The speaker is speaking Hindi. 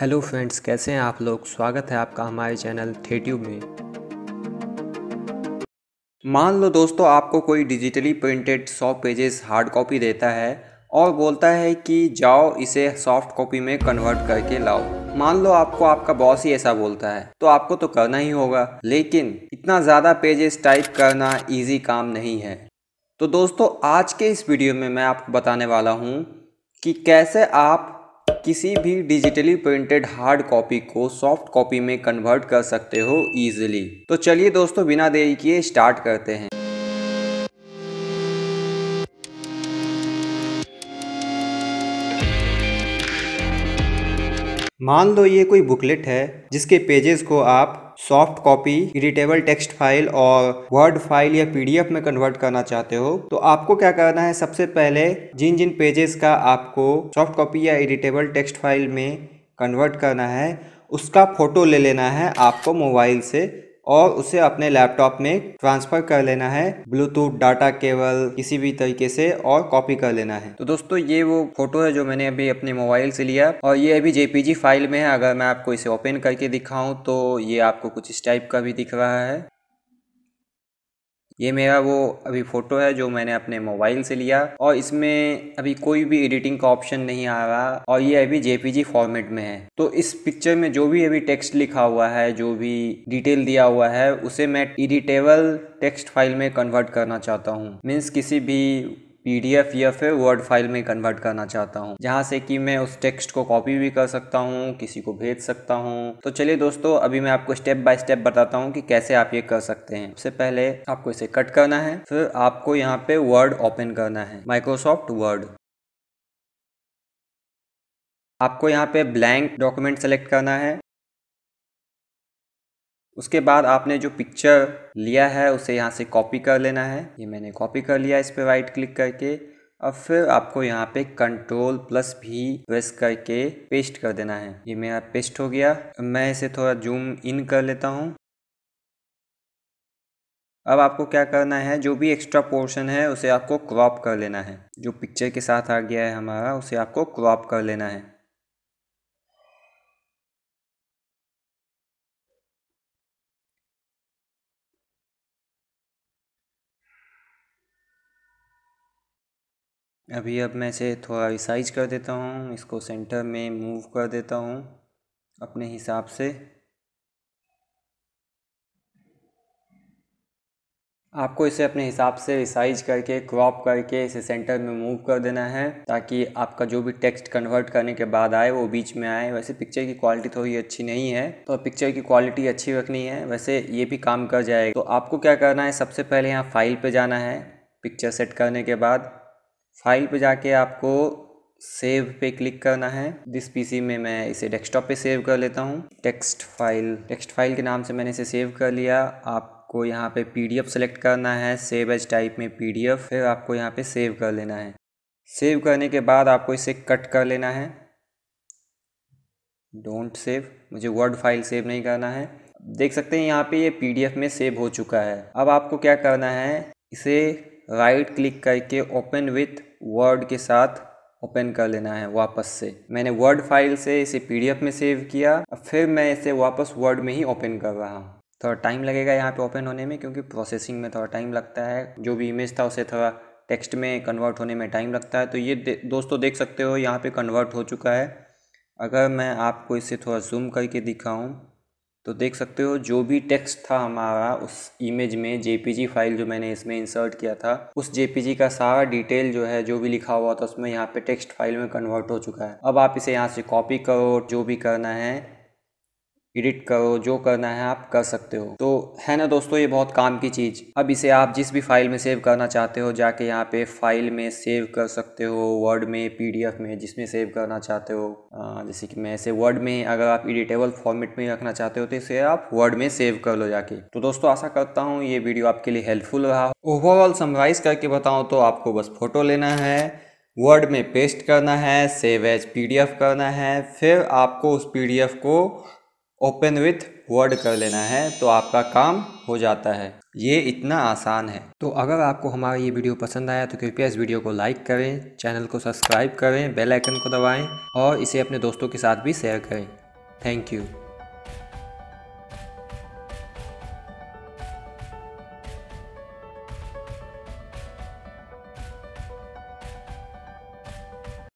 हेलो फ्रेंड्स कैसे हैं आप लोग स्वागत है आपका हमारे चैनल थेट्यूब में मान लो दोस्तों आपको कोई डिजिटली प्रिंटेड सौ पेजेस हार्ड कॉपी देता है और बोलता है कि जाओ इसे सॉफ्ट कॉपी में कन्वर्ट करके लाओ मान लो आपको आपका बॉस ही ऐसा बोलता है तो आपको तो करना ही होगा लेकिन इतना ज़्यादा पेजेस टाइप करना ईजी काम नहीं है तो दोस्तों आज के इस वीडियो में मैं आपको बताने वाला हूँ कि कैसे आप किसी भी डिजिटली प्रिंटेड हार्ड कॉपी को सॉफ्ट कॉपी में कन्वर्ट कर सकते हो ईजिली तो चलिए दोस्तों बिना देरी किए स्टार्ट करते हैं मान लो ये कोई बुकलेट है जिसके पेजेस को आप soft copy editable text file और वर्ड फाइल या पीडीएफ में कन्वर्ट करना चाहते हो तो आपको क्या करना है सबसे पहले जिन जिन पेजेस का आपको सॉफ्ट कॉपी या इडिटेबल टेक्स्ट फाइल में कन्वर्ट करना है उसका फ़ोटो ले लेना है आपको मोबाइल से और उसे अपने लैपटॉप में ट्रांसफर कर लेना है ब्लूटूथ डाटा केबल किसी भी तरीके से और कॉपी कर लेना है तो दोस्तों ये वो फोटो है जो मैंने अभी अपने मोबाइल से लिया और ये अभी जेपीजी फाइल में है अगर मैं आपको इसे ओपन करके दिखाऊं तो ये आपको कुछ इस टाइप का भी दिख रहा है ये मेरा वो अभी फ़ोटो है जो मैंने अपने मोबाइल से लिया और इसमें अभी कोई भी एडिटिंग का ऑप्शन नहीं आ रहा और ये अभी जेपीजी फॉर्मेट में है तो इस पिक्चर में जो भी अभी टेक्स्ट लिखा हुआ है जो भी डिटेल दिया हुआ है उसे मैं एडिटेबल टेक्स्ट फाइल में कन्वर्ट करना चाहता हूँ मीन्स किसी भी पीडीएफ या फिर वर्ड फाइल में कन्वर्ट करना चाहता हूँ जहाँ से कि मैं उस टेक्स्ट को कॉपी भी कर सकता हूँ किसी को भेज सकता हूँ तो चलिए दोस्तों अभी मैं आपको स्टेप बाय स्टेप बताता हूँ कि कैसे आप ये कर सकते हैं सबसे पहले आपको इसे कट करना है फिर आपको यहाँ पे वर्ड ओपन करना है माइक्रोसॉफ्ट वर्ड आपको यहाँ पे ब्लैंक डॉक्यूमेंट सेलेक्ट करना है उसके बाद आपने जो पिक्चर लिया है उसे यहाँ से कॉपी कर लेना है ये मैंने कॉपी कर लिया इस पर राइट क्लिक करके अब फिर आपको यहाँ पे कंट्रोल प्लस भी प्रेस करके पेस्ट कर देना है ये मेरा पेस्ट हो गया मैं इसे थोड़ा जूम इन कर लेता हूँ अब आपको क्या करना है जो भी एक्स्ट्रा पोर्शन है उसे आपको क्रॉप कर लेना है जो पिक्चर के साथ आ गया है हमारा उसे आपको क्रॉप कर लेना है अभी अब मैं इसे थोड़ा रिसाइज कर देता हूँ इसको सेंटर में मूव कर देता हूँ अपने हिसाब से आपको इसे अपने हिसाब से रिसाइज करके क्रॉप करके इसे सेंटर में मूव कर देना है ताकि आपका जो भी टेक्स्ट कन्वर्ट करने के बाद आए वो बीच में आए वैसे पिक्चर की क्वालिटी थोड़ी अच्छी नहीं है तो पिक्चर की क्वालिटी अच्छी रखनी है वैसे ये भी काम कर जाएगा तो आपको क्या करना है सबसे पहले यहाँ फाइल पर जाना है पिक्चर सेट करने के बाद फाइल पे जाके आपको सेव पे क्लिक करना है दिस पीसी में मैं इसे डेस्कटॉप पे सेव कर लेता हूँ टेक्स्ट फाइल टेक्स्ट फाइल के नाम से मैंने इसे सेव कर लिया आपको यहाँ पे पीडीएफ सेलेक्ट करना है सेव एज टाइप में पीडीएफ फिर आपको यहाँ पे सेव कर लेना है सेव करने के बाद आपको इसे कट कर लेना है डोंट सेव मुझे वर्ड फाइल सेव नहीं करना है देख सकते हैं यहाँ पे ये एफ में सेव हो चुका है अब आपको क्या करना है इसे राइट क्लिक करके ओपन विथ वर्ड के साथ ओपन कर लेना है वापस से मैंने वर्ड फाइल से इसे पीडीएफ में सेव किया फिर मैं इसे वापस वर्ड में ही ओपन कर रहा हूँ थोड़ा टाइम लगेगा यहाँ पे ओपन होने में क्योंकि प्रोसेसिंग में थोड़ा टाइम लगता है जो भी इमेज था उसे थोड़ा टेक्स्ट में कन्वर्ट होने में टाइम लगता है तो ये दे, दोस्तों देख सकते हो यहाँ पे कन्वर्ट हो चुका है अगर मैं आपको इसे थोड़ा जूम करके दिखाऊँ तो देख सकते हो जो भी टेक्स्ट था हमारा उस इमेज में जेपीजी फाइल जो मैंने इसमें इंसर्ट किया था उस जेपीजी का सारा डिटेल जो है जो भी लिखा हुआ था उसमें यहाँ पे टेक्स्ट फाइल में कन्वर्ट हो चुका है अब आप इसे यहाँ से कॉपी करो जो भी करना है एडिट करो जो करना है आप कर सकते हो तो है ना दोस्तों ये बहुत काम की चीज़ अब इसे आप जिस भी फाइल में सेव करना चाहते हो जाके यहाँ पे फाइल में सेव कर सकते हो वर्ड में पीडीएफ में जिसमें सेव करना चाहते हो जैसे कि मैं इसे वर्ड में अगर आप एडिटेबल फॉर्मेट में रखना चाहते हो तो इसे आप वर्ड में सेव कर लो जाके तो दोस्तों आशा करता हूँ ये वीडियो आपके लिए हेल्पफुल रहा ओवरऑल समराइज करके बताऊँ तो आपको बस फोटो लेना है वर्ड में पेस्ट करना है सेव एज पीडीएफ करना है फिर आपको उस पीडीएफ को ओपन विथ वर्ड कर लेना है तो आपका काम हो जाता है ये इतना आसान है तो अगर आपको हमारा ये वीडियो पसंद आया तो कृपया इस वीडियो को लाइक करें चैनल को सब्सक्राइब करें बेल आइकन को दबाएं और इसे अपने दोस्तों के साथ भी शेयर करें थैंक यू